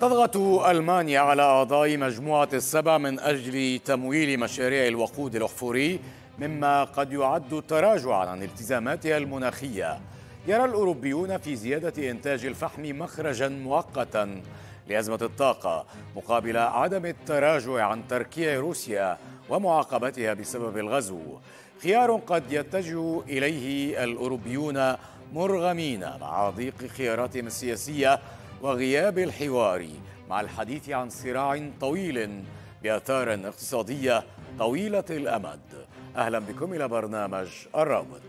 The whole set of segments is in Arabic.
تضغط ألمانيا على أعضاء مجموعة السبع من أجل تمويل مشاريع الوقود الأحفوري مما قد يعد تراجعا عن التزاماتها المناخية يرى الأوروبيون في زيادة إنتاج الفحم مخرجا مؤقتا لأزمة الطاقة مقابل عدم التراجع عن تركيع روسيا ومعاقبتها بسبب الغزو خيار قد يتجه إليه الأوروبيون مرغمين مع ضيق خياراتهم السياسية وغياب الحوار مع الحديث عن صراع طويل بآثار اقتصادية طويلة الأمد أهلا بكم إلى برنامج الرابط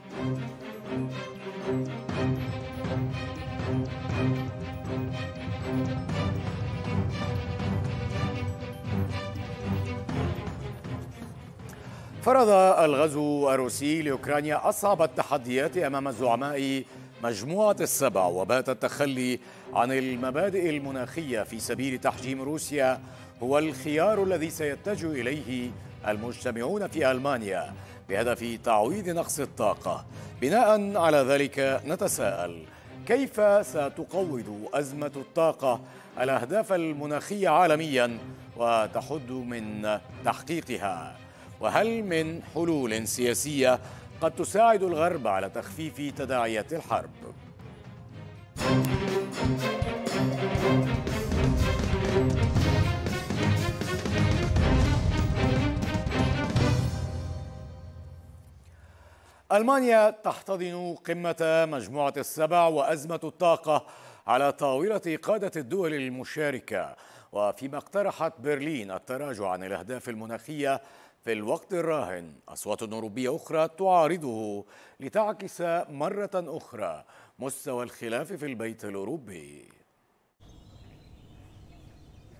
فرض الغزو الروسي لأوكرانيا أصعب التحديات أمام زعماء مجموعة السبع وبات التخلي عن المبادئ المناخية في سبيل تحجيم روسيا هو الخيار الذي سيتجه إليه المجتمعون في ألمانيا بهدف تعويض نقص الطاقة بناء على ذلك نتساءل كيف ستقوض أزمة الطاقة الأهداف المناخية عالميا وتحد من تحقيقها وهل من حلول سياسية قد تساعد الغرب على تخفيف تداعيات الحرب ألمانيا تحتضن قمة مجموعة السبع وأزمة الطاقة على طاولة قادة الدول المشاركة وفيما اقترحت برلين التراجع عن الأهداف المناخية في الوقت الراهن أصوات أوروبية أخرى تعارضه لتعكس مرة أخرى مستوى الخلاف في البيت الأوروبي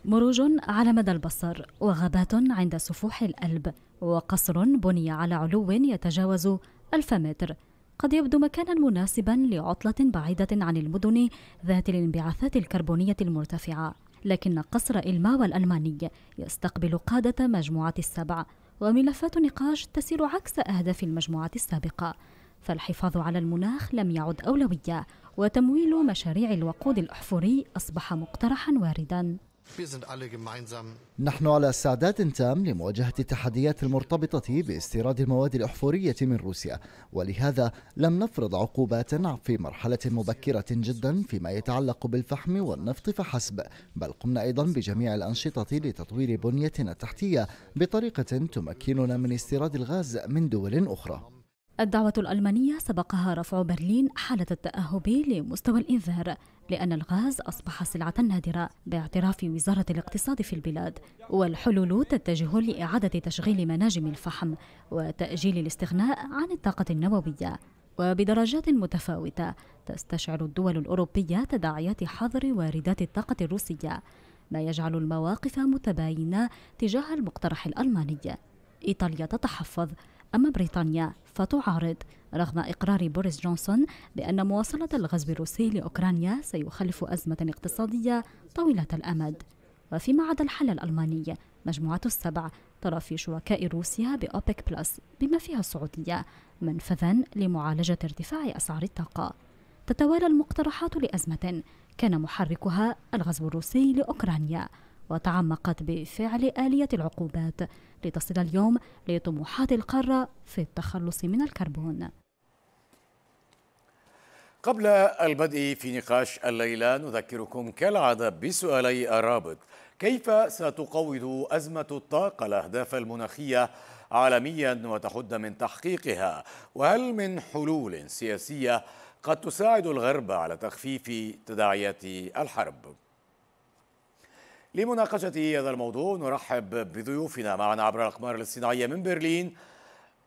مروج على مدى البصر وغابات عند سفوح الألب وقصر بني على علو يتجاوز ألف متر قد يبدو مكانا مناسبا لعطلة بعيدة عن المدن ذات الانبعاثات الكربونية المرتفعة لكن قصر الماوى الألماني يستقبل قادة مجموعة السبع وملفات نقاش تسير عكس أهداف المجموعة السابقة فالحفاظ على المناخ لم يعد أولوية وتمويل مشاريع الوقود الأحفوري أصبح مقترحا واردا نحن على استعداد تام لمواجهة التحديات المرتبطة باستيراد المواد الأحفورية من روسيا ولهذا لم نفرض عقوبات في مرحلة مبكرة جدا فيما يتعلق بالفحم والنفط فحسب بل قمنا أيضا بجميع الأنشطة لتطوير بنيتنا التحتية بطريقة تمكننا من استيراد الغاز من دول أخرى الدعوة الألمانية سبقها رفع برلين حالة التأهب لمستوى الإنذار لأن الغاز أصبح سلعة نادرة باعتراف وزارة الاقتصاد في البلاد والحلول تتجه لإعادة تشغيل مناجم الفحم وتأجيل الاستغناء عن الطاقة النووية وبدرجات متفاوتة تستشعر الدول الأوروبية تداعيات حظر واردات الطاقة الروسية ما يجعل المواقف متباينة تجاه المقترح الألماني إيطاليا تتحفظ أما بريطانيا فتعارض رغم إقرار بوريس جونسون بأن مواصلة الغزو الروسي لأوكرانيا سيخلف أزمة اقتصادية طويلة الأمد وفيما عدا الحل الألماني مجموعة السبع ترى في شركاء روسيا بأوبك بلس بما فيها السعودية منفذا لمعالجة ارتفاع أسعار الطاقة تتوالى المقترحات لأزمة كان محركها الغزو الروسي لأوكرانيا وتعمقت بفعل آلية العقوبات لتصل اليوم لطموحات القارة في التخلص من الكربون قبل البدء في نقاش الليلة نذكركم كالعادة بسؤالي الرابط كيف ستقوض أزمة الطاقة الأهداف المناخية عالميا وتحد من تحقيقها وهل من حلول سياسية قد تساعد الغرب على تخفيف تداعيات الحرب؟ لمناقشة هذا الموضوع نرحب بضيوفنا معنا عبر الأقمار الصناعية من برلين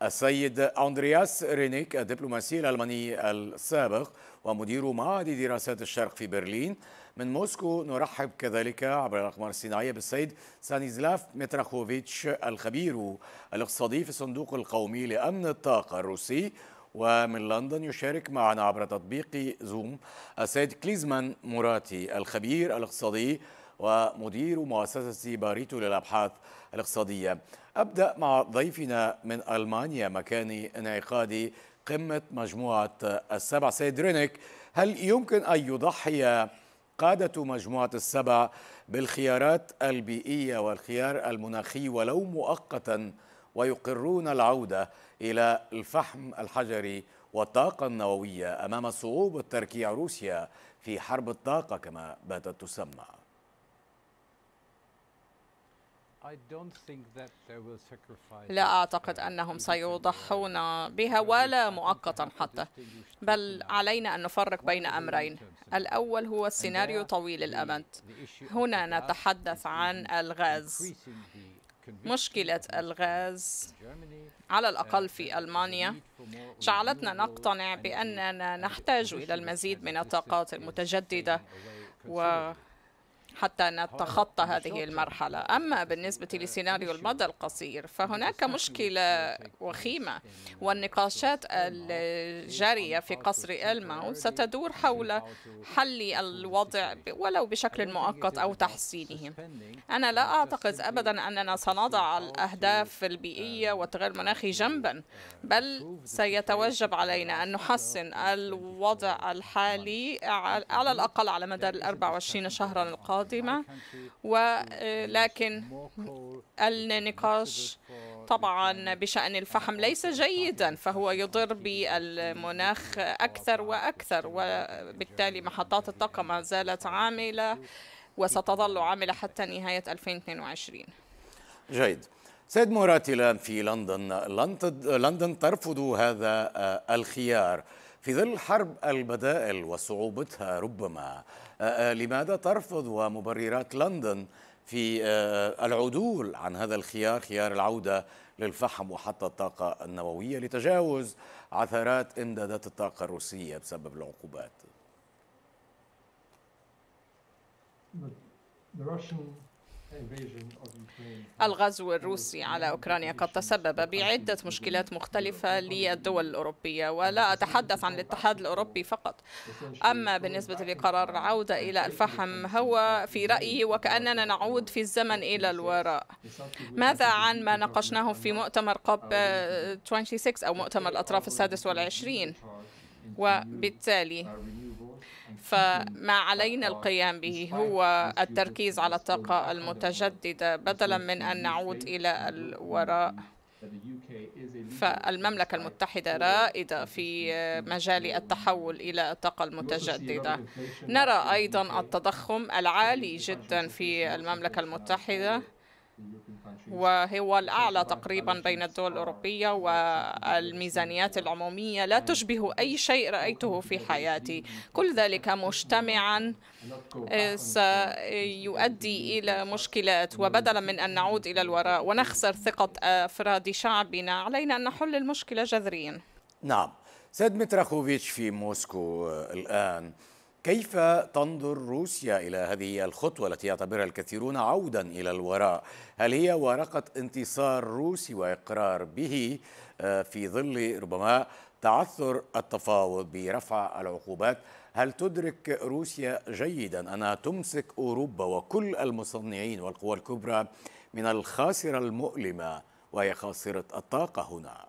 السيد أندرياس رينيك الدبلوماسي الألماني السابق ومدير معهد دراسات الشرق في برلين من موسكو نرحب كذلك عبر الأقمار الصناعية بالسيد سانيزلاف متراخوفيتش الخبير الاقتصادي في الصندوق القومي لأمن الطاقة الروسي ومن لندن يشارك معنا عبر تطبيق زوم السيد كليزمان موراتي الخبير الاقتصادي ومدير مؤسسة باريتو للأبحاث الاقتصادية أبدأ مع ضيفنا من ألمانيا مكان انعقاد قمة مجموعة السبع سيد رينيك هل يمكن أن يضحي قادة مجموعة السبع بالخيارات البيئية والخيار المناخي ولو مؤقتا ويقرون العودة إلى الفحم الحجري والطاقة النووية أمام صعوبة تركيع روسيا في حرب الطاقة كما باتت تسمى لا أعتقد uh, أنهم سيضحون بها ولا مؤقتا حتى بل علينا أن نفرق بين أمرين الأول هو السيناريو طويل الأمد هنا نتحدث عن الغاز مشكلة الغاز على uh, الأقل في ألمانيا جعلتنا نقتنع بأننا نحتاج إلى المزيد من الطاقات المتجددة و حتى نتخطى هذه المرحلة أما بالنسبة آه، لسيناريو المدى القصير فهناك مشكلة وخيمة والنقاشات الجارية في قصر الماو ستدور حول حل الوضع ولو بشكل مؤقت أو تحسينه أنا لا أعتقد أبدا أننا سنضع الأهداف البيئية um, والتغير المناخي uh, جنبا uh, بل سيتوجب علينا أن نحسن الوضع الحالي على الأقل على مدار الـ 24 شهرا القادم القديمة ولكن آه، النقاش طبعا بشأن الفحم ليس جيدا فهو يضر بالمناخ أكثر وأكثر وبالتالي محطات الطاقة ما زالت عاملة وستظل عاملة حتى نهاية 2022 جيد سيد موراتي الآن في لندن لندن ترفض هذا آه، الخيار في ظل حرب البدائل وصعوبتها ربما آه، آه، لماذا ترفض ومبررات لندن في آه، العدول عن هذا الخيار خيار العودة للفحم وحتى الطاقة النووية لتجاوز عثرات إمدادات الطاقة الروسية بسبب العقوبات الغزو الروسي على أوكرانيا قد تسبب بعدة مشكلات مختلفة للدول الأوروبية ولا أتحدث عن الاتحاد الأوروبي فقط أما بالنسبة لقرار العودة إلى الفحم هو في رأيي وكأننا نعود في الزمن إلى الوراء ماذا عن ما ناقشناه في مؤتمر قب 26 أو مؤتمر الأطراف السادس والعشرين وبالتالي فما علينا القيام به هو التركيز على الطاقة المتجددة بدلا من أن نعود إلى الوراء فالمملكة المتحدة رائدة في مجال التحول إلى الطاقة المتجددة نرى أيضا التضخم العالي جدا في المملكة المتحدة وهو الأعلى تقريبا بين الدول الأوروبية والميزانيات العمومية لا تشبه أي شيء رأيته في حياتي كل ذلك مجتمعا آه، سيؤدي إلى مشكلات وبدلا من أن نعود إلى الوراء ونخسر ثقة أفراد شعبنا علينا أن نحل المشكلة جذريا نعم سيد متراخوفيتش في موسكو آه، الآن كيف تنظر روسيا إلى هذه الخطوة التي يعتبرها الكثيرون عودا إلى الوراء هل هي ورقة انتصار روسي وإقرار به آه، في ظل ربما تعثر التفاوض برفع العقوبات هل تدرك روسيا جيدا أنها تمسك أوروبا وكل المصنعين والقوى الكبرى من الخاسرة المؤلمة وهي خاسرة الطاقة هنا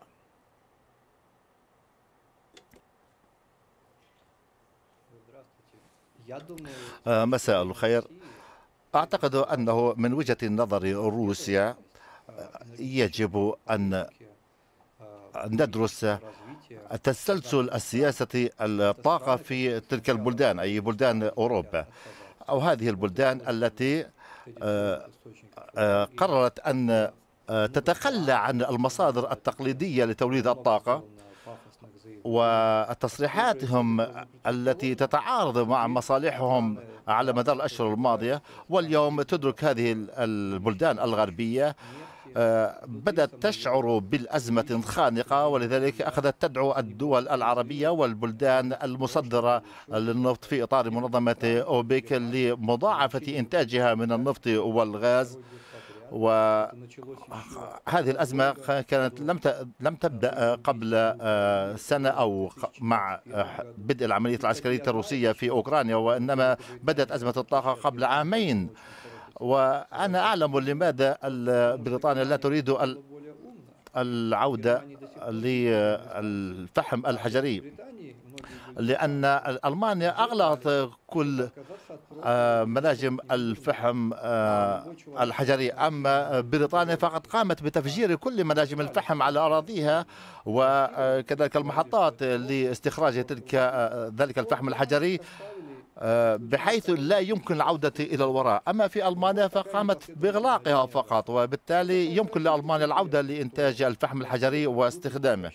آه، مساء الخير أعتقد أنه من وجهة نظر روسيا آه، يجب آه، أن ندرس تسلسل السياسة الطاقة في تلك البلدان أي بلدان أوروبا أو هذه البلدان التي قررت أن تتخلى عن المصادر التقليدية لتوليد الطاقة وتصريحاتهم التي تتعارض مع مصالحهم على مدار الأشهر الماضية واليوم تدرك هذه البلدان الغربية آه، بدأت تشعر بالأزمة الخانقة ولذلك أخذت تدعو الدول العربية والبلدان المصدرة للنفط في إطار منظمة أوبك لمضاعفة إنتاجها من النفط والغاز وهذه الأزمة كانت لم لم تبدأ قبل آه، سنة أو مع آه، بدء العملية العسكرية الروسية في أوكرانيا وإنما بدأت أزمة الطاقة قبل عامين وأنا أعلم لماذا بريطانيا لا تريد العودة للفحم الحجري لأن ألمانيا أغلقت كل آه، مناجم الفحم آه، الحجري أما بريطانيا فقد قامت بتفجير كل مناجم الفحم على أراضيها وكذلك المحطات لاستخراج تلك آه، ذلك الفحم الحجري بحيث لا يمكن العودة إلى الوراء أما في ألمانيا فقامت بإغلاقها فقط وبالتالي يمكن لألمانيا العودة لإنتاج الفحم الحجري واستخدامه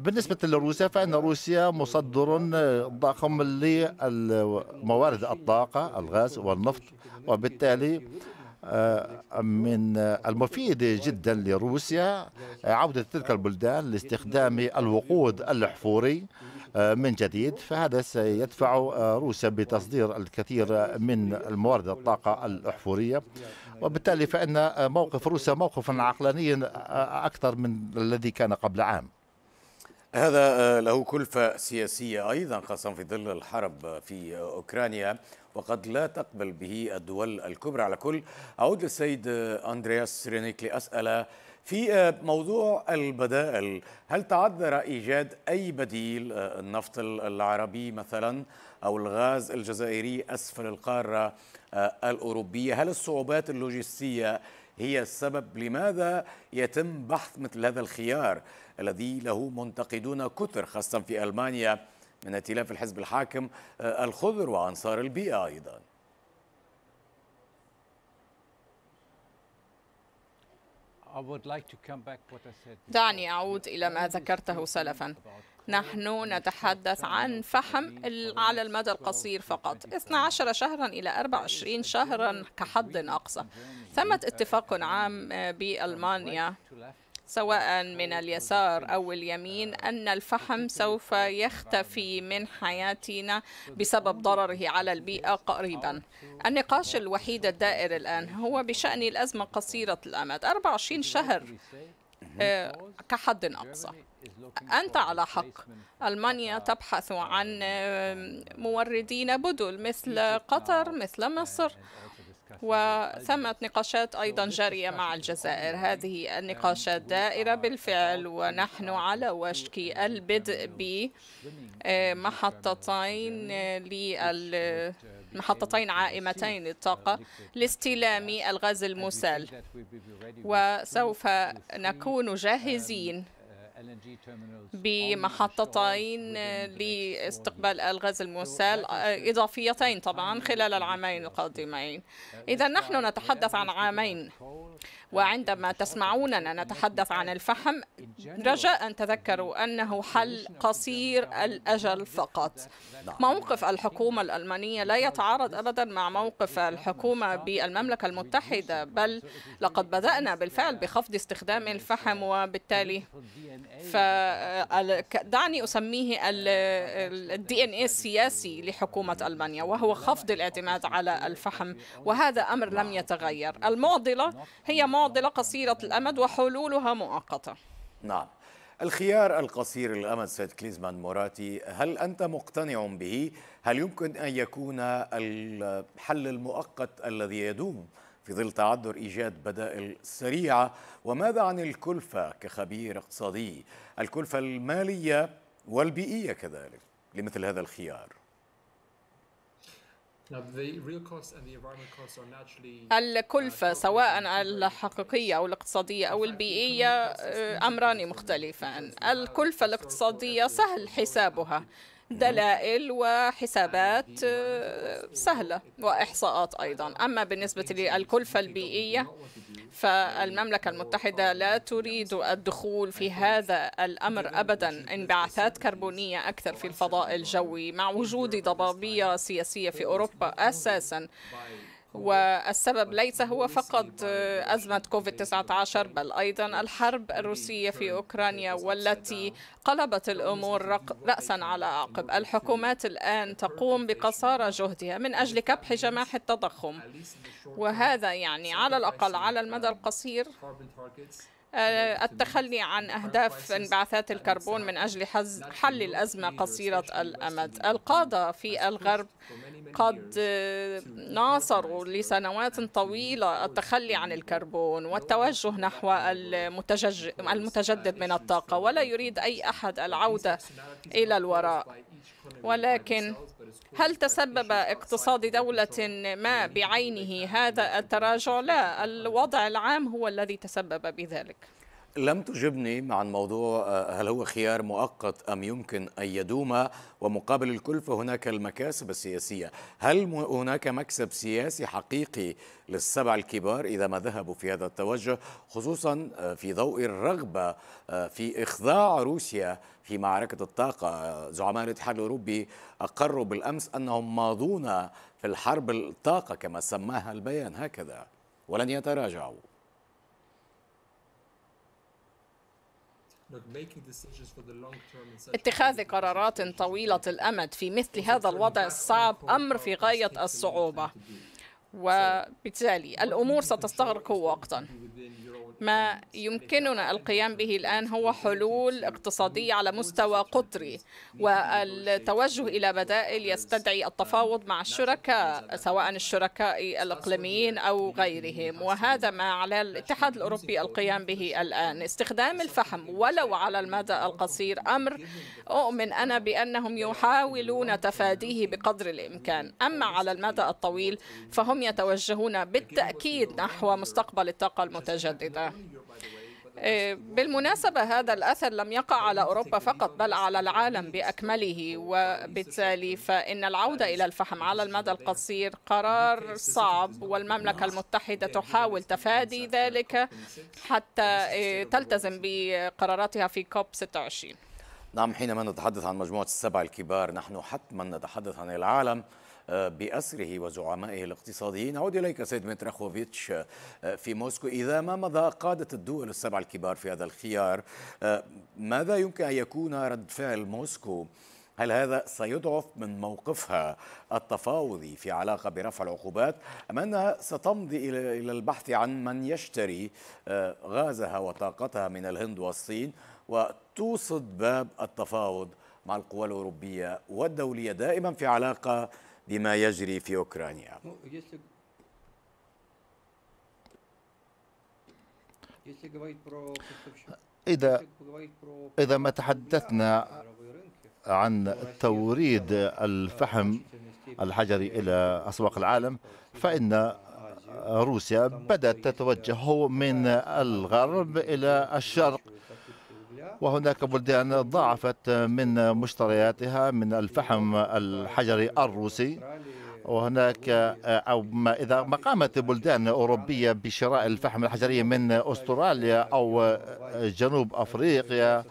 بالنسبة لروسيا فإن روسيا مصدر آه، ضخم لموارد الطاقة الغاز والنفط وبالتالي آه، من آه، المفيد جدا لروسيا عودة تلك البلدان لاستخدام الوقود الحفوري من جديد فهذا سيدفع روسيا بتصدير الكثير من الموارد الطاقة الأحفورية وبالتالي فإن موقف روسيا موقف عقلاني أكثر من الذي كان قبل عام هذا آه، له كلفة سياسية أيضا خاصة في ظل الحرب في أوكرانيا وقد لا تقبل به الدول الكبرى على كل أعود للسيد آه، أندرياس رينيك لأسأل في آه، موضوع البدائل هل تعذر إيجاد أي بديل النفط العربي مثلا أو الغاز الجزائري أسفل القارة الأوروبية هل الصعوبات اللوجستية هي السبب لماذا يتم بحث مثل هذا الخيار الذي له منتقدون كثر خاصة في ألمانيا من ائتلاف الحزب الحاكم آه، الخضر وأنصار البيئة أيضا دعني أعود إلى ما ذكرته سلفا نحن نتحدث عن فحم على المدى القصير فقط 12 شهرا إلى 24 شهرا كحد أقصى ثمة اتفاق عام آه، بألمانيا سواء من اليسار أو اليمين أن الفحم سوف يختفي من حياتنا بسبب ضرره على البيئة قريبا النقاش الوحيد الدائر الآن هو بشأن الأزمة قصيرة الأمد 24 شهر آه، كحد أقصى أنت على حق ألمانيا تبحث عن آه، موردين بدل مثل قطر مثل مصر وثمت نقاشات أيضا جارية مع الجزائر هذه النقاشات دائرة بالفعل ونحن على وشك البدء بمحطتين آه، لل محطتين عائمتين للطاقة لاستلام الغاز المسال وسوف نكون جاهزين بمحطتين لاستقبال الغاز المسال إضافيتين طبعا خلال العامين القادمين إذا نحن نتحدث عن عامين وعندما تسمعوننا نتحدث عن الفحم رجاء أن تذكروا أنه حل قصير الأجل فقط نعم. موقف الحكومة الألمانية لا يتعارض أبدا مع موقف الحكومة بالمملكة المتحدة بل لقد بدأنا بالفعل بخفض استخدام الفحم وبالتالي فدعني اسميه الدي ان اي السياسي لحكومه المانيا وهو خفض الاعتماد على الفحم وهذا امر لم يتغير المعضله هي معضله قصيره الامد وحلولها مؤقته نعم الخيار القصير الامد سيد كليزمان موراتي هل انت مقتنع به هل يمكن ان يكون الحل المؤقت الذي يدوم في ظل تعذر إيجاد بدائل سريعة وماذا عن الكلفة كخبير اقتصادي الكلفة المالية والبيئية كذلك لمثل هذا الخيار الكلفة uh, سواء الحقيقية أو الاقتصادية أو البيئية uh, أمران مختلفان الكلفة الاقتصادية سهل حسابها دلائل وحسابات آه، سهلة وإحصاءات أيضا أما بالنسبة للكلفة البيئية فالمملكة المتحدة لا تريد الدخول في هذا الأمر أبدا انبعاثات كربونية أكثر في الفضاء الجوي مع وجود ضبابية سياسية في أوروبا أساسا والسبب ليس هو فقط أزمة كوفيد-19 بل أيضا الحرب الروسية في أوكرانيا والتي قلبت الأمور رأسا على عقب الحكومات الآن تقوم بقصارى جهدها من أجل كبح جماح التضخم وهذا يعني على الأقل على المدى القصير آه، التخلي عن أهداف انبعاثات الكربون من أجل حل الأزمة قصيرة الأمد القادة في الغرب قد آه، ناصروا لسنوات طويلة التخلي عن الكربون والتوجه نحو المتجدد من الطاقة ولا يريد أي أحد العودة إلى الوراء ولكن هل تسبب اقتصاد دولة ما بعينه هذا التراجع؟ لا، الوضع العام هو الذي تسبب بذلك. لم تجبني عن موضوع آه، هل هو خيار مؤقت أم يمكن أن يدوم ومقابل الكلفة هناك المكاسب السياسية هل هناك مكسب سياسي حقيقي للسبع الكبار إذا ما ذهبوا في هذا التوجه خصوصا آه، في ضوء الرغبة آه، في إخضاع روسيا في معركة الطاقة زعماء الاتحاد الأوروبي أقروا بالأمس أنهم ماضون في الحرب الطاقة كما سماها البيان هكذا ولن يتراجعوا اتخاذ قرارات طويلة الأمد في مثل هذا الوضع الصعب أمر في غاية الصعوبة وبالتالي الأمور ستستغرق وقتا ما يمكننا القيام به الآن هو حلول اقتصادية على مستوى قطري والتوجه إلى بدائل يستدعي التفاوض مع الشركاء سواء الشركاء الإقليميين أو غيرهم وهذا ما على الاتحاد الأوروبي القيام به الآن استخدام الفحم ولو على المدى القصير أمر أؤمن أنا بأنهم يحاولون تفاديه بقدر الإمكان أما على المدى الطويل فهم يتوجهون بالتأكيد نحو مستقبل الطاقة المتجددة إيه، بالمناسبة هذا الأثر لم يقع على أوروبا فقط بل على العالم بأكمله وبالتالي فإن العودة إلى الفحم على المدى القصير قرار صعب والمملكة المتحدة تحاول تفادي ذلك حتى إيه، تلتزم بقراراتها في كوب 26 نعم حينما نتحدث عن مجموعة السبع الكبار نحن حتما نتحدث عن العالم بأسره وزعمائه الاقتصاديين أعود إليك سيد مترخوفيتش آه، في موسكو إذا ما مضى قادة الدول السبع الكبار في هذا الخيار آه، ماذا يمكن أن يكون رد فعل موسكو هل هذا سيضعف من موقفها التفاوضي في علاقة برفع العقوبات أم أنها ستمضي إلى البحث عن من يشتري آه، غازها وطاقتها من الهند والصين وتوصد باب التفاوض مع القوى الأوروبية والدولية دائما في علاقة بما يجري في أوكرانيا إذا إذا ما تحدثنا عن توريد الفحم الحجري إلى أسواق العالم فإن روسيا بدأت تتوجه من الغرب إلى الشرق وهناك بلدان ضاعفت من مشترياتها من الفحم الحجري الروسي وهناك او ما اذا ما قامت بلدان اوروبيه بشراء الفحم الحجري من استراليا او جنوب افريقيا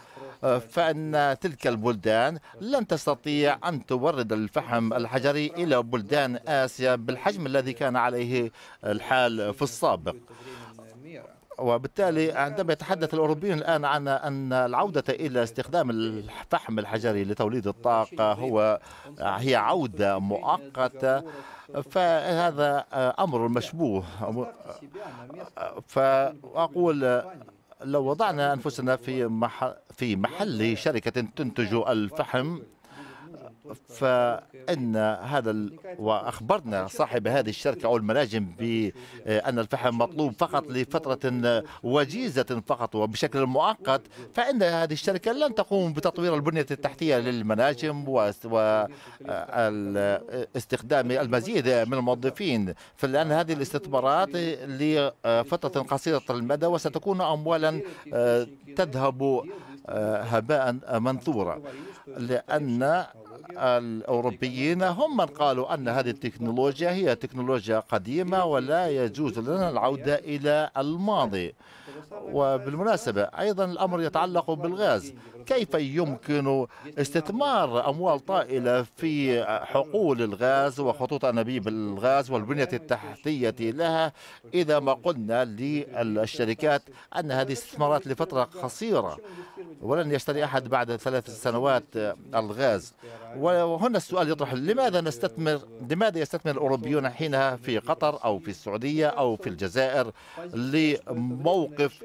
فان تلك البلدان لن تستطيع ان تورد الفحم الحجري الى بلدان اسيا بالحجم الذي كان عليه الحال في السابق وبالتالي عندما يتحدث الأوروبيون الآن عن أن العودة إلى استخدام الفحم الحجري لتوليد الطاقة هو هي عودة مؤقتة فهذا أمر مشبوه فأقول لو وضعنا أنفسنا في محل في محل شركة تنتج الفحم فإن هذا وأخبرنا صاحب هذه الشركة أو المناجم بأن الفحم مطلوب فقط لفترة وجيزة فقط وبشكل مؤقت فإن هذه الشركة لن تقوم بتطوير البنية التحتية للمناجم واستخدام المزيد من الموظفين فلأن هذه الاستثمارات لفترة قصيرة المدى وستكون أموالا آه، تذهب آه، هباء منثورا لأن الأوروبيين هم من قالوا أن هذه التكنولوجيا هي تكنولوجيا قديمة ولا يجوز لنا العودة إلى الماضي وبالمناسبة أيضا الأمر يتعلق بالغاز كيف يمكن استثمار أموال طائلة في حقول الغاز وخطوط أنابيب الغاز والبنية التحتية لها إذا ما قلنا للشركات أن هذه استثمارات لفترة قصيرة ولن يشتري أحد بعد ثلاث سنوات الغاز وهنا السؤال يطرح لماذا نستثمر لماذا يستثمر الأوروبيون حينها في قطر أو في السعودية أو في الجزائر لموقف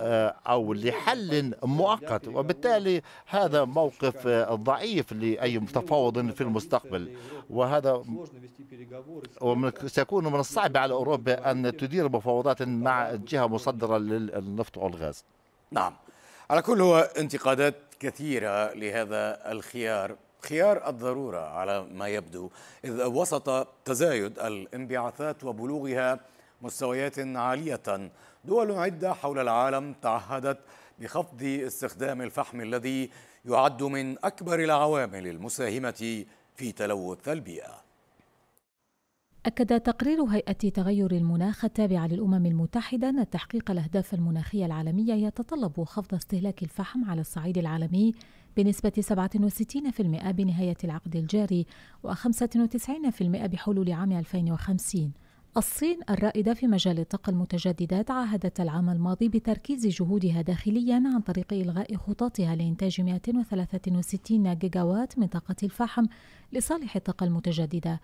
آه، أو لحل مؤقت وبالتالي هذا موقف ضعيف لأي تفاوض في المستقبل وهذا سيكون من الصعب على أوروبا أن تدير مفاوضات مع جهة مصدرة للنفط والغاز نعم على كل هو انتقادات كثيرة لهذا الخيار خيار الضرورة على ما يبدو إذ وسط تزايد الانبعاثات وبلوغها مستويات عالية دول عدة حول العالم تعهدت بخفض استخدام الفحم الذي يعد من أكبر العوامل المساهمة في تلوث البيئة أكد تقرير هيئة تغير المناخ التابعة للأمم المتحدة أن تحقيق الأهداف المناخية العالمية يتطلب خفض استهلاك الفحم على الصعيد العالمي بنسبة 67% بنهاية العقد الجاري و95% بحلول عام 2050 الصين الرائدة في مجال الطاقة المتجددات عاهدت العام الماضي بتركيز جهودها داخليا عن طريق إلغاء خططها لإنتاج 263 جيجاوات من طاقة الفحم لصالح الطاقة المتجددة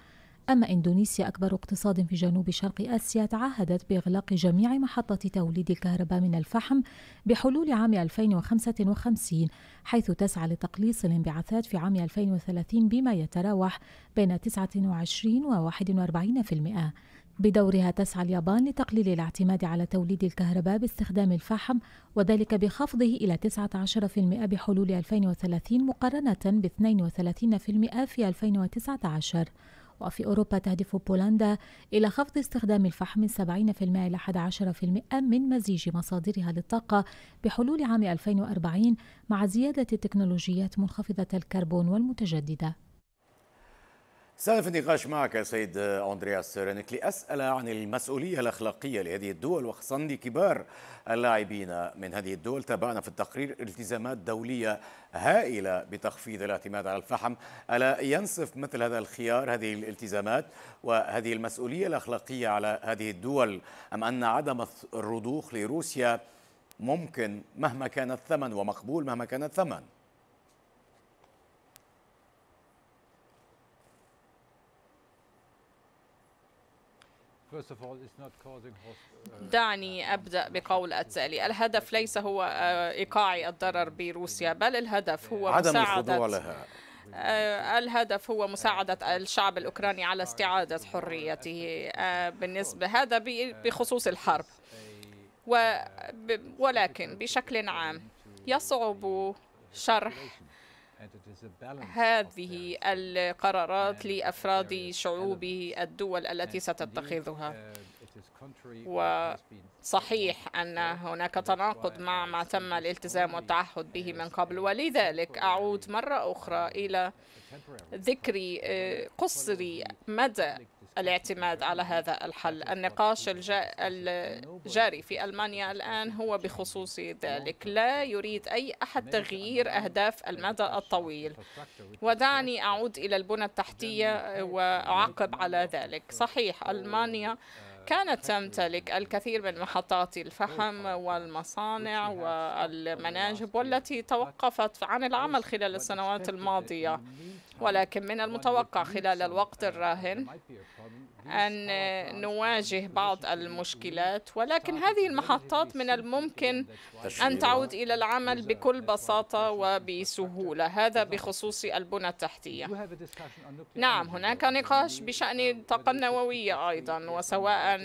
أما إندونيسيا أكبر اقتصاد في جنوب شرق آسيا تعهدت بإغلاق جميع محطة توليد الكهرباء من الفحم بحلول عام 2055 حيث تسعى لتقليص الانبعاثات في عام 2030 بما يتراوح بين 29 و 41%. بدورها تسعى اليابان لتقليل الاعتماد على توليد الكهرباء باستخدام الفحم وذلك بخفضه إلى 19% بحلول 2030 مقارنة ب 32% في 2019 وفي أوروبا تهدف بولندا إلى خفض استخدام الفحم من 70% إلى 11% من مزيج مصادرها للطاقة بحلول عام 2040 مع زيادة التكنولوجيات منخفضة الكربون والمتجددة في النقاش معك سيد أندرياس رينيك لأسأل عن المسؤولية الأخلاقية لهذه الدول وخاصة لكبار اللاعبين من هذه الدول تابعنا في التقرير التزامات دولية هائلة بتخفيض الاعتماد على الفحم ألا ينصف مثل هذا الخيار هذه الالتزامات وهذه المسؤولية الأخلاقية على هذه الدول أم أن عدم الرضوخ لروسيا ممكن مهما كان الثمن ومقبول مهما كان الثمن Uh, دعني uh, أبدأ uh, بقول التالي الهدف ليس هو آه، إيقاع الضرر بروسيا بل الهدف هو عدم مساعدة لها. آه، الهدف هو مساعدة الشعب الأوكراني على استعادة حريته آه، بالنسبة هذا بخصوص الحرب ولكن بشكل عام يصعب شرح هذه القرارات لأفراد شعوب الدول التي ستتخذها uh, وصحيح أن هناك تناقض مع ما تم الالتزام والتعهد به من قبل ولذلك أعود مرة أخرى إلى ذكر آه، قصر مدى الاعتماد على هذا الحل النقاش الجاري في ألمانيا الآن هو بخصوص ذلك لا يريد أي أحد تغيير أهداف المدى الطويل ودعني أعود إلى البنى التحتية وأعقب على ذلك صحيح ألمانيا كانت تمتلك الكثير من محطات الفحم والمصانع والمناجب والتي توقفت عن العمل خلال السنوات الماضية ولكن من المتوقع خلال الوقت الراهن أن نواجه بعض المشكلات ولكن هذه المحطات من الممكن أن تعود إلى العمل بكل بساطة وبسهولة هذا بخصوص البنى التحتية نعم هناك نقاش بشأن الطاقة النووية أيضا وسواء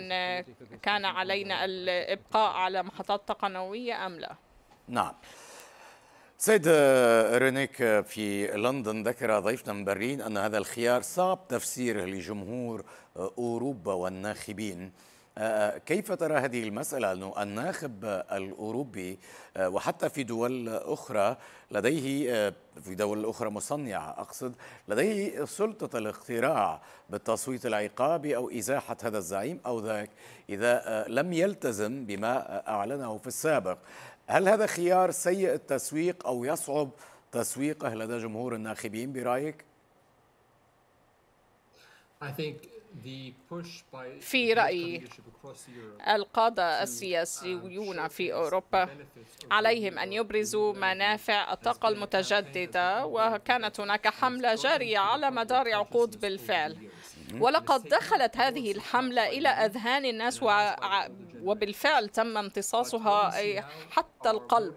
كان علينا الإبقاء على محطات طاقة نووية أم لا نعم سيد رينيك في لندن ذكر ضيفنا من برلين أن هذا الخيار صعب تفسيره لجمهور أوروبا والناخبين آه، آه، كيف ترى هذه المسألة أنه الناخب الأوروبي آه، وحتى في دول أخرى لديه في دول أخرى مصنعة أقصد لديه سلطة الاقتراع بالتصويت العقابي أو إزاحة هذا الزعيم أو ذاك إذا لم يلتزم بما أعلنه في السابق هل هذا خيار سيء التسويق او يصعب تسويقه لدى جمهور الناخبين برايك؟ في رأيي القادة uh, السياسيون في أوروبا عليهم أن يبرزوا منافع الطاقة المتجددة وكانت هناك حملة جارية على مدار عقود بالفعل ولقد دخلت هذه الحملة إلى أذهان الناس وبالفعل تم امتصاصها حتى القلب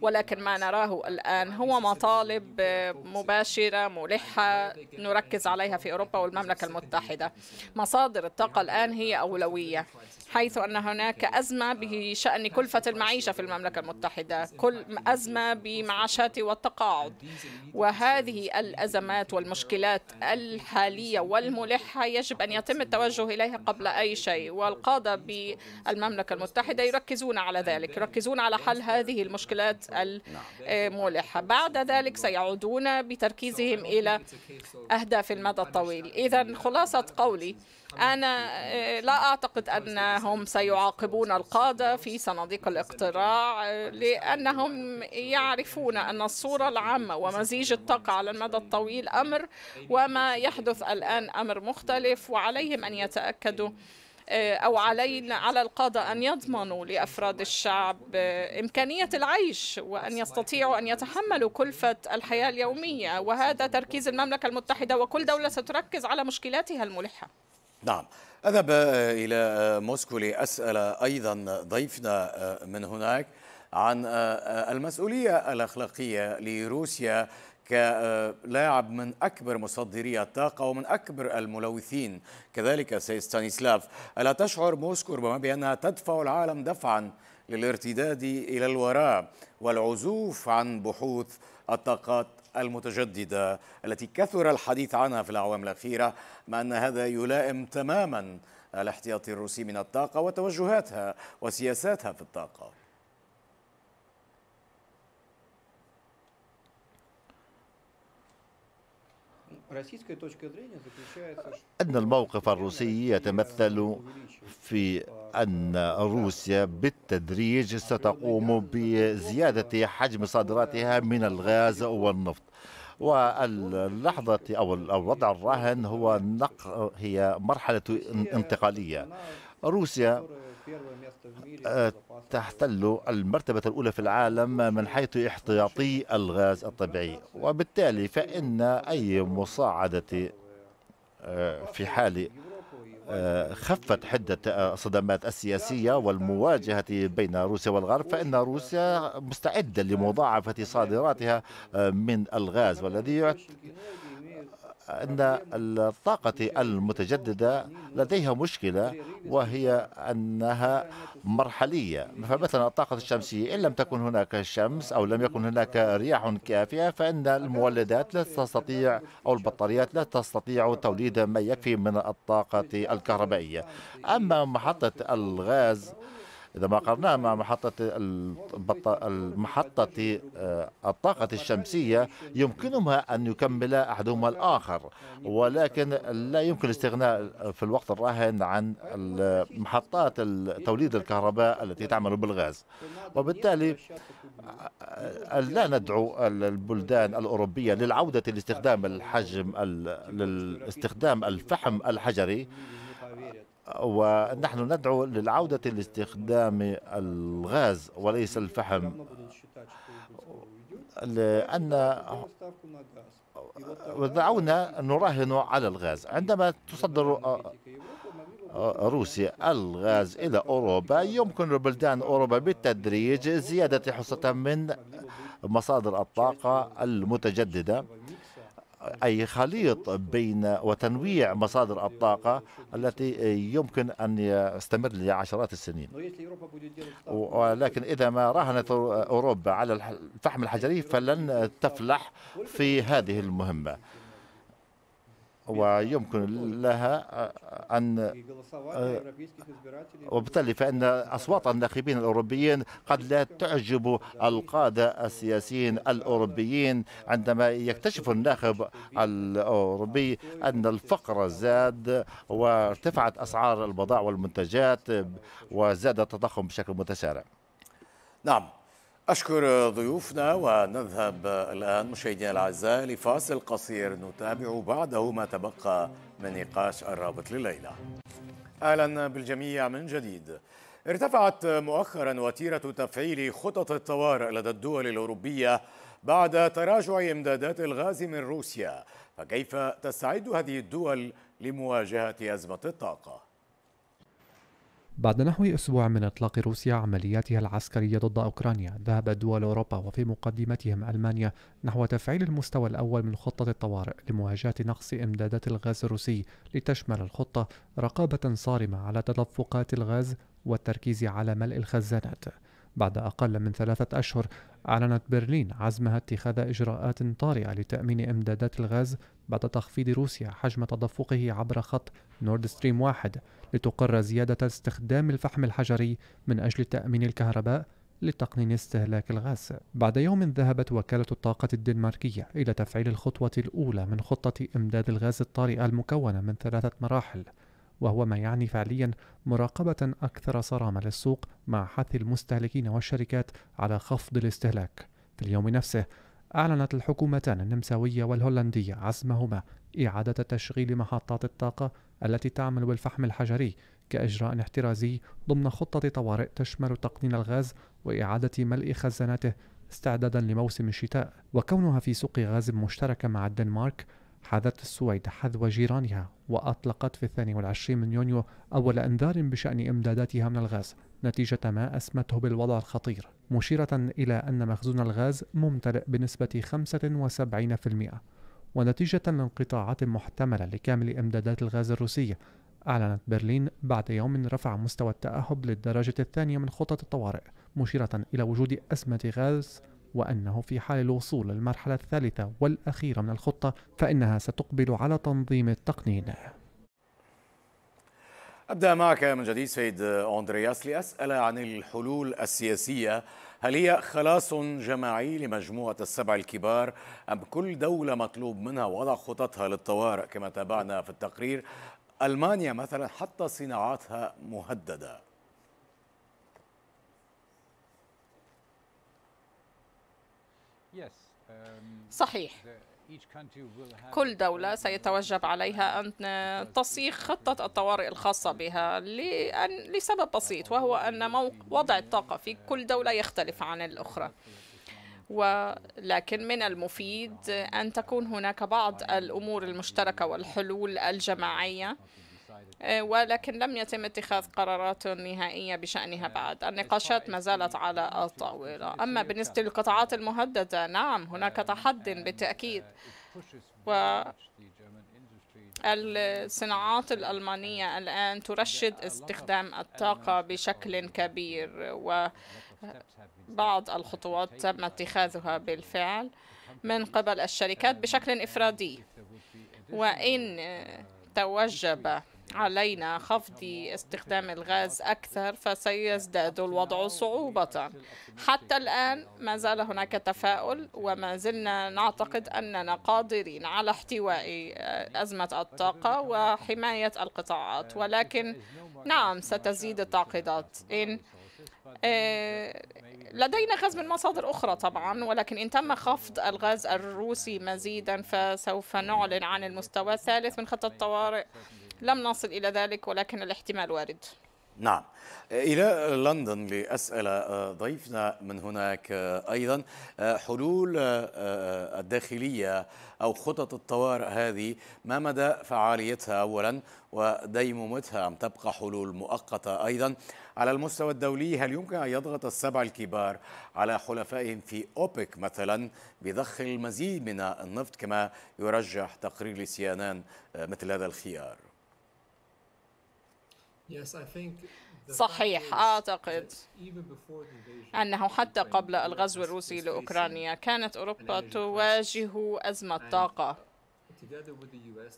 ولكن ما نراه الآن هو مطالب مباشرة ملحة نركز عليها في أوروبا والمملكة المتحدة مصادر الطاقة الآن هي أولوية حيث أن هناك أزمة بشأن كلفة المعيشة في المملكة المتحدة كل أزمة بمعاشات والتقاعد وهذه الأزمات والمشكلات الحالية والملحة يجب أن يتم التوجه إليها قبل أي شيء والقادة بالمملكة المتحدة يركزون على ذلك يركزون على حل هذه المشكلات الملحة بعد ذلك سيعودون بتركيزهم إلى أهداف المدى الطويل إذا خلاصة قولي أنا آه، لا أعتقد أنهم سيعاقبون القادة في صناديق الاقتراع آه، لأنهم يعرفون أن الصورة العامة ومزيج الطاقة على المدى الطويل أمر وما يحدث الآن أمر مختلف وعليهم أن يتأكدوا آه، أو علينا على القادة أن يضمنوا لأفراد الشعب إمكانية العيش وأن يستطيعوا أن يتحملوا كلفة الحياة اليومية وهذا تركيز المملكة المتحدة وكل دولة ستركز على مشكلاتها الملحة نعم أذهب آه، إلى آه، موسكو لأسأل أيضا ضيفنا آه، من هناك عن المسؤولية الأخلاقية لروسيا كلاعب من أكبر مصدري الطاقة ومن أكبر الملوثين كذلك سيد ستانيسلاف ألا تشعر موسكو ربما بأنها تدفع العالم دفعا للارتداد إلى الوراء والعزوف عن بحوث الطاقات المتجددة التي كثر الحديث عنها في الأعوام الأخيرة مع أن هذا يلائم تماما الاحتياطي الروسي من الطاقة وتوجهاتها وسياساتها في الطاقة أن الموقف الروسي يتمثل في أن روسيا بالتدريج ستقوم بزيادة حجم صادراتها من الغاز والنفط واللحظة أو الوضع الراهن هو هي مرحلة انتقالية روسيا آه، تحتل المرتبة الأولى في العالم من حيث احتياطي الغاز الطبيعي وبالتالي فإن أي مساعدة آه، في حال آه، خفت حدة الصدمات السياسية والمواجهة بين روسيا والغرب فإن روسيا مستعدة لمضاعفة صادراتها من الغاز والذي ان الطاقه المتجدده لديها مشكله وهي انها مرحليه فمثلا الطاقه الشمسيه ان لم تكن هناك شمس او لم يكن هناك رياح كافيه فان المولدات لا تستطيع او البطاريات لا تستطيع توليد ما يكفي من الطاقه الكهربائيه اما محطه الغاز إذا ما قرناها مع محطة المحطة آه، الطاقة الشمسية يمكنهما أن يكملا أحدهما الآخر ولكن لا يمكن الاستغناء في الوقت الراهن عن محطات توليد الكهرباء التي تعمل بالغاز وبالتالي آه، آه، لا ندعو البلدان الأوروبية للعودة لاستخدام الحجم لاستخدام الفحم الحجري ونحن ندعو للعودة لاستخدام الغاز وليس الفحم لأن دعونا نراهن على الغاز عندما تصدر آه، آه، روسيا الغاز إلى أوروبا يمكن لبلدان أوروبا بالتدريج زيادة حصتها من مصادر الطاقة المتجددة أي خليط بين وتنويع مصادر الطاقة التي يمكن أن يستمر لعشرات السنين ولكن إذا ما راهنت أوروبا على الفحم الحجري فلن تفلح في هذه المهمة ويمكن لها أن آه، وبالتالي فإن أصوات الناخبين الأوروبيين قد لا تعجب القادة السياسيين الأوروبيين عندما يكتشف الناخب الأوروبي أن الفقر زاد وارتفعت أسعار البضائع والمنتجات وزاد التضخم بشكل متسارع نعم أشكر ضيوفنا ونذهب الآن مشاهدينا الأعزاء لفاصل قصير نتابع بعده ما تبقى من نقاش الرابط لليلة أهلا بالجميع من جديد ارتفعت مؤخرا وتيرة تفعيل خطط الطوارئ لدى الدول الأوروبية بعد تراجع إمدادات الغاز من روسيا فكيف تستعد هذه الدول لمواجهة أزمة الطاقة؟ بعد نحو أسبوع من إطلاق روسيا عملياتها العسكرية ضد أوكرانيا، ذهبت دول أوروبا وفي مقدمتهم ألمانيا نحو تفعيل المستوى الأول من خطة الطوارئ لمواجهة نقص إمدادات الغاز الروسي، لتشمل الخطة رقابة صارمة على تدفقات الغاز والتركيز على ملء الخزانات. بعد أقل من ثلاثة أشهر أعلنت برلين عزمها اتخاذ إجراءات طارئة لتأمين إمدادات الغاز بعد تخفيض روسيا حجم تدفقه عبر خط نورد ستريم واحد لتقر زيادة استخدام الفحم الحجري من أجل تأمين الكهرباء لتقنين استهلاك الغاز. بعد يوم ذهبت وكالة الطاقة الدنماركية إلى تفعيل الخطوة الأولى من خطة إمداد الغاز الطارئة المكونة من ثلاثة مراحل، وهو ما يعني فعليا مراقبة أكثر صرامة للسوق مع حث المستهلكين والشركات على خفض الاستهلاك. في اليوم نفسه أعلنت الحكومتان النمساوية والهولندية عزمهما إعادة تشغيل محطات الطاقة التي تعمل بالفحم الحجري كإجراء احترازي ضمن خطة طوارئ تشمل تقنين الغاز وإعادة ملء خزاناته استعدادا لموسم الشتاء وكونها في سوق غاز مشتركة مع الدنمارك حذت السويد حذو جيرانها وأطلقت في الثاني والعشرين من يونيو أول أنذار بشأن إمداداتها من الغاز نتيجة ما أسمته بالوضع الخطير مشيرة إلى أن مخزون الغاز ممتلئ بنسبة 75% ونتيجة لانقطاعات محتملة لكامل إمدادات الغاز الروسية أعلنت برلين بعد يوم رفع مستوى التأهب للدرجة الثانية من خطط الطوارئ مشيرة إلى وجود أزمة غاز وأنه في حال الوصول للمرحلة الثالثة والأخيرة من الخطة فإنها ستقبل على تنظيم التقنين أبدأ معك من جديد سيد أندرياس لأسأل عن الحلول السياسية هل هي خلاص جماعي لمجموعة السبع الكبار أم كل دولة مطلوب منها وضع خططها للطوارئ كما تابعنا في التقرير ألمانيا مثلا حتى صناعاتها مهددة um, صحيح كل دولة سيتوجب عليها أن تصيغ خطة الطوارئ الخاصة بها لأن لسبب بسيط وهو أن وضع الطاقة في كل دولة يختلف عن الأخرى ولكن من المفيد أن تكون هناك بعض الأمور المشتركة والحلول الجماعية إيه، ولكن لم يتم اتخاذ قرارات نهائية بشأنها إيه، بعد إيه، النقاشات ما زالت على الطاولة أما بالنسبة للقطاعات المهددة نعم هناك تحد بالتأكيد و الصناعات الألمانية الآن ترشد استخدام الطاقة بشكل كبير وبعض الخطوات تم اتخاذها بالفعل من قبل الشركات بشكل إفرادي وإن توجب uh, علينا خفض استخدام الغاز أكثر فسيزداد الوضع صعوبة حتى الآن ما زال هناك تفاؤل وما زلنا نعتقد أننا قادرين على احتواء آه، أزمة الطاقة وحماية القطاعات ولكن نعم ستزيد التعقيدات إن آه، لدينا غاز من مصادر أخرى طبعا ولكن إن تم خفض الغاز الروسي مزيدا فسوف نعلن عن المستوى الثالث من خط الطوارئ لم نصل إلى ذلك ولكن الاحتمال وارد نعم إلى لندن لأسأل آه، ضيفنا من هناك آه، أيضا آه، حلول الداخلية أو خطط الطوارئ هذه ما مدى فعاليتها أولا وديمومتها أم تبقى حلول مؤقتة أيضا على المستوى الدولي هل يمكن أن يضغط السبع الكبار على حلفائهم في أوبك مثلا بضخ المزيد من النفط كما يرجح تقرير سيانان مثل هذا الخيار صحيح أعتقد أنه حتى قبل الغزو الروسي لأوكرانيا كانت أوروبا تواجه أزمة طاقة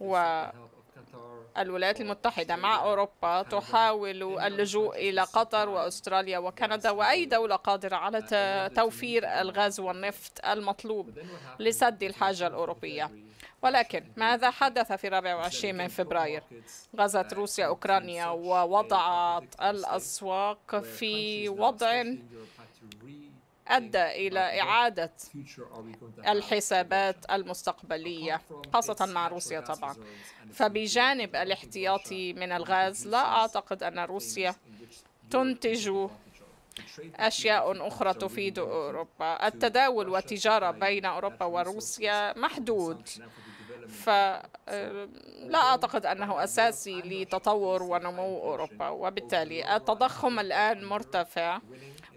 والولايات المتحدة مع أوروبا تحاول اللجوء إلى قطر وأستراليا وكندا وأي دولة قادرة على توفير الغاز والنفط المطلوب لسد الحاجة الأوروبية ولكن ماذا حدث في 24 من فبراير؟ غزت روسيا أوكرانيا ووضعت الأسواق في وضع أدى إلى إعادة الحسابات المستقبلية خاصة مع روسيا طبعا فبجانب الاحتياطي من الغاز لا أعتقد أن روسيا تنتج أشياء أخرى تفيد أوروبا التداول والتجارة بين أوروبا وروسيا محدود فلا آه، أعتقد أنه أساسي لتطور ونمو أوروبا وبالتالي التضخم الآن مرتفع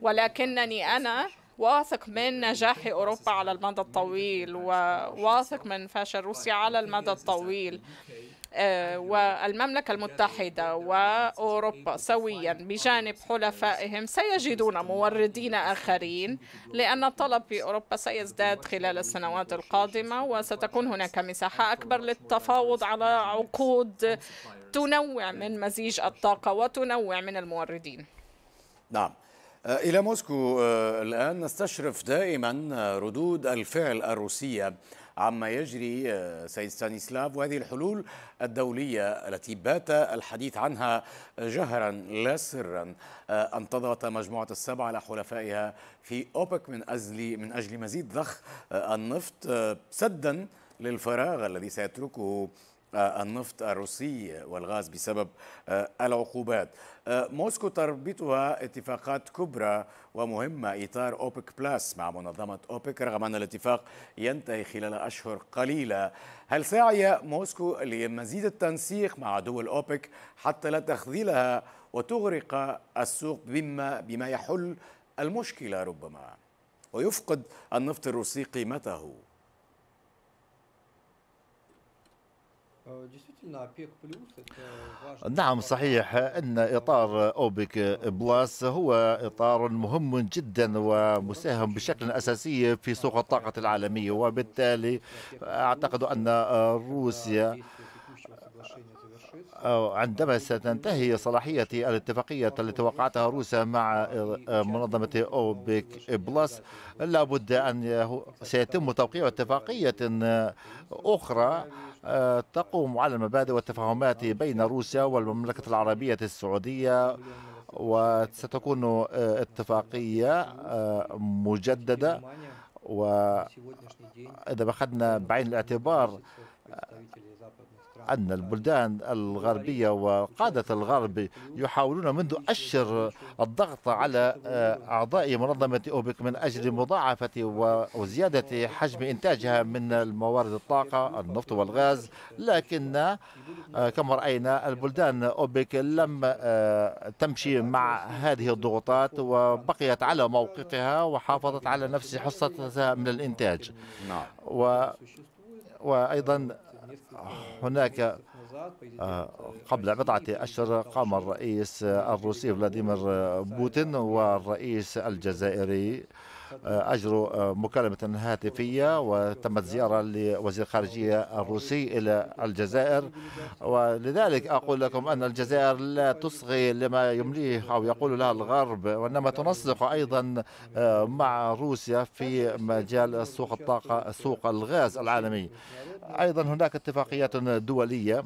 ولكنني أنا واثق من نجاح أوروبا على المدى الطويل وواثق من فشل روسيا على المدى الطويل آه، والمملكة المتحدة وأوروبا سويا بجانب حلفائهم سيجدون موردين آخرين لأن الطلب في أوروبا سيزداد خلال السنوات القادمة وستكون هناك مساحة أكبر للتفاوض على عقود تنوع من مزيج الطاقة وتنوع من الموردين نعم آه، إلى موسكو آه، الآن نستشرف دائما ردود الفعل الروسية عما يجري آه، سيد ستانيسلاف وهذه الحلول الدولية التي بات الحديث عنها آه، جهرا لا سرا آه، تضغط مجموعة السبعة على حلفائها في أوبك من أجل من أجل مزيد ضخ النفط سدا للفراغ الذي سيتركه النفط الروسي والغاز بسبب العقوبات آه، موسكو تربطها اتفاقات كبرى ومهمة إطار أوبك بلاس مع منظمة أوبك رغم أن الاتفاق ينتهي خلال أشهر قليلة هل سعي موسكو لمزيد التنسيق مع دول أوبك حتى لا تخذلها وتغرق السوق بما, بما يحل المشكلة ربما ويفقد النفط الروسي قيمته نعم صحيح ان اطار اوبك بلاس هو اطار مهم جدا ومساهم بشكل اساسي في سوق الطاقه العالمية وبالتالي اعتقد ان روسيا عندما ستنتهي صلاحية الاتفاقية التي وقعتها روسيا مع منظمة أوبك بلس لابد أن سيتم توقيع اتفاقية أخرى آه، تقوم على المبادئ والتفاهمات بين روسيا والمملكة العربية السعودية وستكون آه، اتفاقية آه، مجددة وإذا أخذنا بعين الاعتبار أن البلدان الغربية وقادة الغرب يحاولون منذ أشهر الضغط على آه، أعضاء منظمة أوبك من أجل مضاعفة وزيادة حجم إنتاجها من الموارد الطاقة النفط والغاز لكن آه، كما رأينا البلدان أوبك لم آه، تمشي مع هذه الضغوطات وبقيت على موقفها وحافظت على نفس حصتها من الإنتاج نعم. و وأيضا هناك قبل بضعة أشهر قام الرئيس الروسي فلاديمير بوتين والرئيس الجزائري أجروا مكالمة هاتفية وتمت زيارة لوزير الخارجية الروسي إلى الجزائر ولذلك أقول لكم أن الجزائر لا تصغي لما يمليه أو يقول لها الغرب وإنما تنسق أيضا مع روسيا في مجال سوق الطاقة سوق الغاز العالمي أيضا هناك اتفاقيات دولية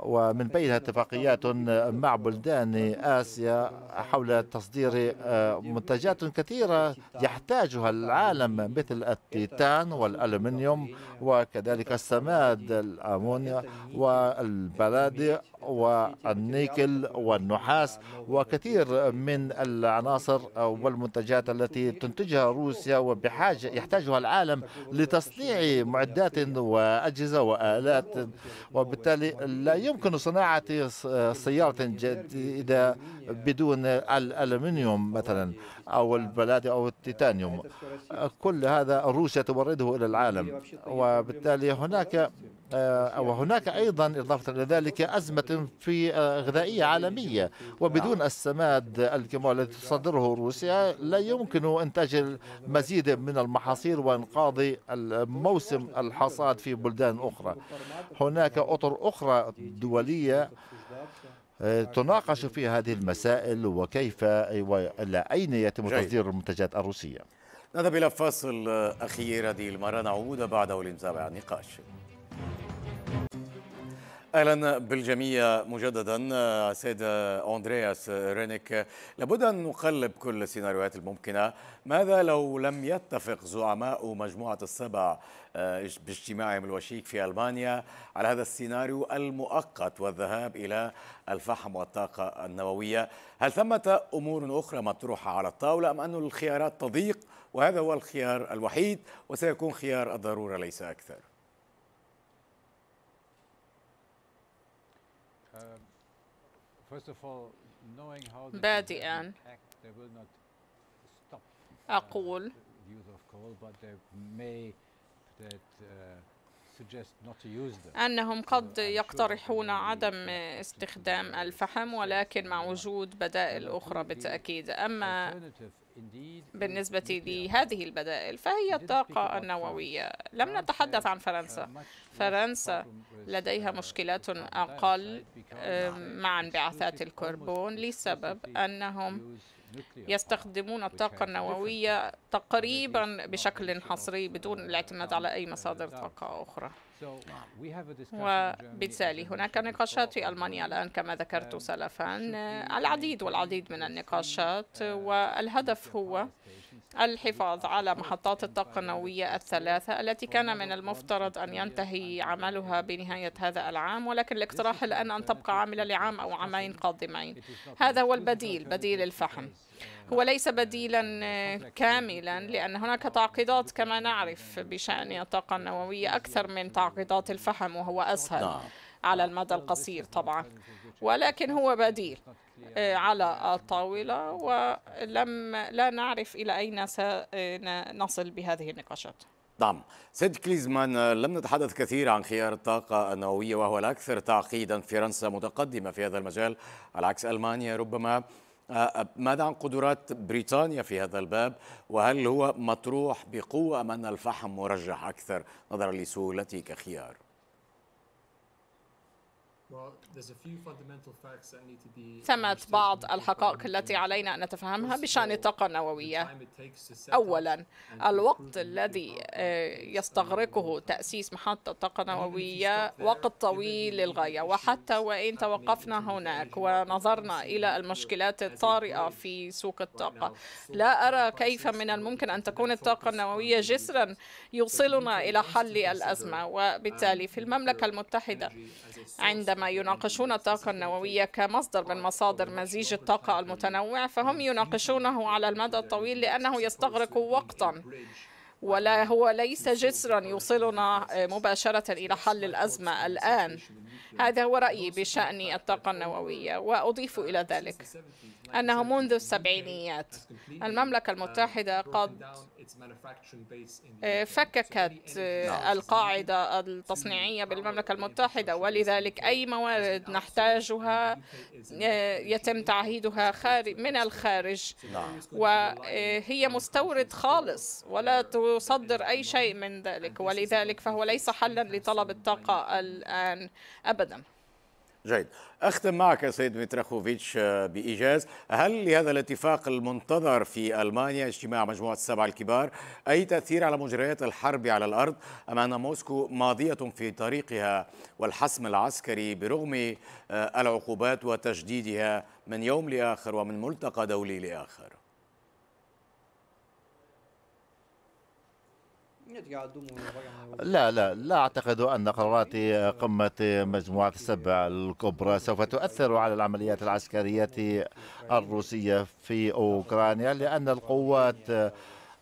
ومن بينها اتفاقيات مع بلدان آسيا حول تصدير آه، منتجات كثيرة يحتاجها العالم مثل التيتان والألمنيوم وكذلك السماد الأمونيا والبلادي والنيكل والنحاس وكثير من العناصر والمنتجات التي تنتجها روسيا وبحاجة يحتاجها العالم لتصنيع معدات وأجهزة وآلات وبالتالي لا يمكن صناعة سيارة جديدة بدون الألمنيوم مثلا أو البلادي أو التيتانيوم كل هذا روسيا تورده إلى العالم وبالتالي هناك آه، وهناك أيضا إضافة إلى ذلك أزمة في آه، غذائية عالمية وبدون نعم. السماد الكيماوي الذي تصدره روسيا لا يمكن إنتاج مزيد من المحاصيل وإنقاذ موسم الحصاد في بلدان أخرى هناك أطر أخرى دولية آه، تناقش في هذه المسائل وكيف والى اين يتم تصدير المنتجات الروسيه. نذهب الى فاصل اخير هذه المره نعود بعده لنتابع النقاش. اهلا بالجميع مجددا سيد اندرياس رينيك لابد ان نقلب كل السيناريوهات الممكنه ماذا لو لم يتفق زعماء مجموعه السبع آه، باجتماعهم الوشيك في المانيا على هذا السيناريو المؤقت والذهاب الى الفحم والطاقه النوويه هل ثمه امور اخرى مطروحه على الطاوله ام ان الخيارات تضيق وهذا هو الخيار الوحيد وسيكون خيار الضروره ليس اكثر بادئا uh, أقول uh, أنهم قد يقترحون عدم استخدام الفحم ولكن مع uh, وجود بدائل أخرى بالتأكيد أما بالنسبة لهذه البدائل فهي الطاقة النووية لم نتحدث عن فرنسا فرنسا لديها مشكلات أقل آه، مع انبعاثات الكربون لسبب أنهم يستخدمون الطاقة النووية تقريبا بشكل حصري بدون uh, الاعتماد على أي مصادر طاقة أخرى وبالتالي هناك نقاشات في ألمانيا الآن كما ذكرت سلفا العديد والعديد من النقاشات uh, والهدف هو الحفاظ على محطات الطاقة النووية الثلاثة التي كان من المفترض أن ينتهي عملها بنهاية هذا العام ولكن الاقتراح الآن أن تبقى عاملة لعام أو عامين قادمين هذا هو البديل بديل الفحم هو ليس بديلا آه، كاملا لأن هناك تعقيدات كما نعرف بشأن الطاقة النووية أكثر من تعقيدات الفحم وهو أسهل نعم. على المدى القصير طبعا ولكن هو بديل آه، على الطاولة ولم لا نعرف إلى أين سنصل آه، بهذه النقاشات نعم سيد كليزمان لم نتحدث كثير عن خيار الطاقة النووية وهو الأكثر تعقيدا فرنسا متقدمة في هذا المجال على عكس ألمانيا ربما ماذا عن قدرات بريطانيا في هذا الباب وهل هو مطروح بقوة أم أن الفحم مرجح أكثر نظرا لسهولته كخيار؟ ثمة بعض الحقائق التي علينا أن نتفهمها بشأن الطاقة النووية أولا الوقت الذي آه، يستغرقه تأسيس محطة طاقة نووية وقت طويل للغاية وحتى وإن توقفنا هناك ونظرنا إلى المشكلات الطارئة في سوق الطاقة لا أرى كيف من الممكن أن تكون الطاقة النووية جسرا يوصلنا إلى حل الأزمة وبالتالي في um, المملكة المتحدة عندما عندما يناقشون الطاقة النووية كمصدر من مصادر مزيج الطاقة المتنوع فهم يناقشونه على المدى الطويل لأنه يستغرق وقتا ولا هو ليس جسرا يوصلنا آه، مباشرة إلى حل الأزمة الآن هذا هو رأيي بشأن الطاقة النووية وأضيف إلى ذلك أنه منذ السبعينيات المملكة المتحدة قد آه، فككت آه، القاعدة التصنيعية بالمملكة المتحدة ولذلك أي موارد نحتاجها يتم تعهيدها من الخارج نعم. وهي مستورد خالص ولا يصدر أي شيء من ذلك ولذلك فهو ليس حلا لطلب الطاقة الآن أبدا جيد أختم معك سيد ميتراخوفيتش بإيجاز هل لهذا الاتفاق المنتظر في ألمانيا اجتماع مجموعة السبعة الكبار أي تأثير على مجريات الحرب على الأرض أم أن موسكو ماضية في طريقها والحسم العسكري برغم آه، العقوبات وتجديدها من يوم لآخر ومن ملتقى دولي لآخر لا لا لا أعتقد أن قرارات قمة مجموعة السبع الكبرى سوف تؤثر على العمليات العسكرية الروسية في أوكرانيا لأن القوات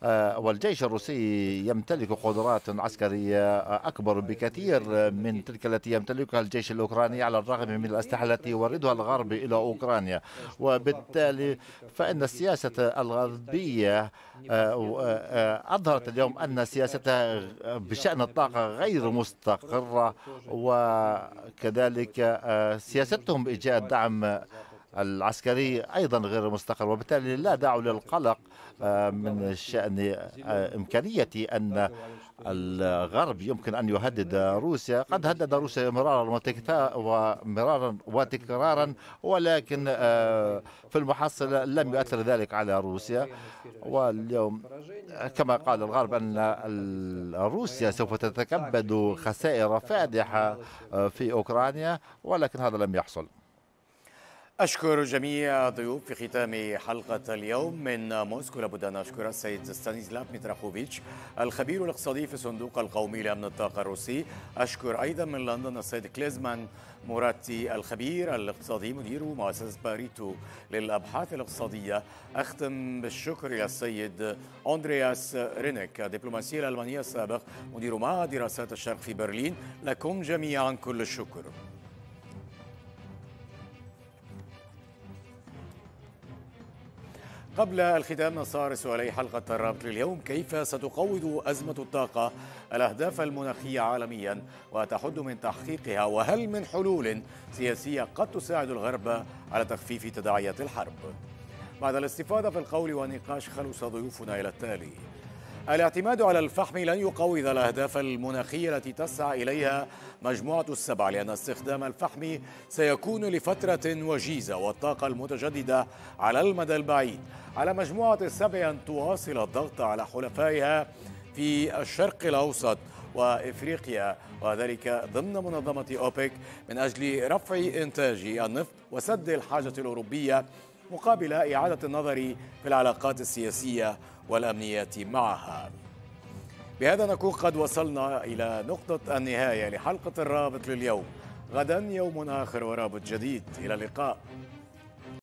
آه، والجيش الروسي يمتلك قدرات عسكرية أكبر بكثير من تلك التي يمتلكها الجيش الأوكراني على الرغم من الأسلحة التي يوردها الغرب إلى أوكرانيا وبالتالي فإن السياسة الغربية آه، آه، أظهرت اليوم أن سياستها بشأن الطاقة غير مستقرة وكذلك سياستهم إيجاد دعم العسكري أيضا غير مستقر وبالتالي لا داعي للقلق آه، من شأن آه، إمكانية أن الغرب يمكن أن يهدد روسيا قد هدد روسيا مرارا ومرارا وتكرارا ولكن آه، في المحصله لم يؤثر ذلك على روسيا واليوم كما قال الغرب أن روسيا سوف تتكبد خسائر فادحة في أوكرانيا ولكن هذا لم يحصل أشكر جميع ضيوف في ختام حلقة اليوم من موسكو لابد أن أشكر السيد ستانيسلاف ميتراخوفيتش الخبير الاقتصادي في الصندوق القومي لأمن الطاقة الروسي أشكر أيضا من لندن السيد كليزمان موراتي الخبير الاقتصادي مدير مؤسسة باريتو للأبحاث الاقتصادية أختم بالشكر إلى السيد أندرياس رينيك الدبلوماسي الألمانية السابق مدير معهد دراسات الشرق في برلين لكم جميعا كل الشكر قبل الختام نصار سؤالي حلقة الرابط لليوم كيف ستقوض أزمة الطاقة الأهداف المناخية عالميا وتحد من تحقيقها وهل من حلول سياسية قد تساعد الغرب على تخفيف تداعيات الحرب بعد الاستفادة في القول والنقاش خلص ضيوفنا إلى التالي الاعتماد على الفحم لن يقوض الأهداف المناخية التي تسعى إليها مجموعة السبع لأن استخدام الفحم سيكون لفترة وجيزة والطاقة المتجددة على المدى البعيد على مجموعة السبع أن تواصل الضغط على حلفائها في الشرق الأوسط وإفريقيا وذلك ضمن منظمة أوبك من أجل رفع إنتاج النفط وسد الحاجة الأوروبية مقابل إعادة النظر في العلاقات السياسية والأمنية معها بهذا نكون قد وصلنا إلى نقطة النهاية لحلقة الرابط لليوم غدا يوم آخر ورابط جديد إلى اللقاء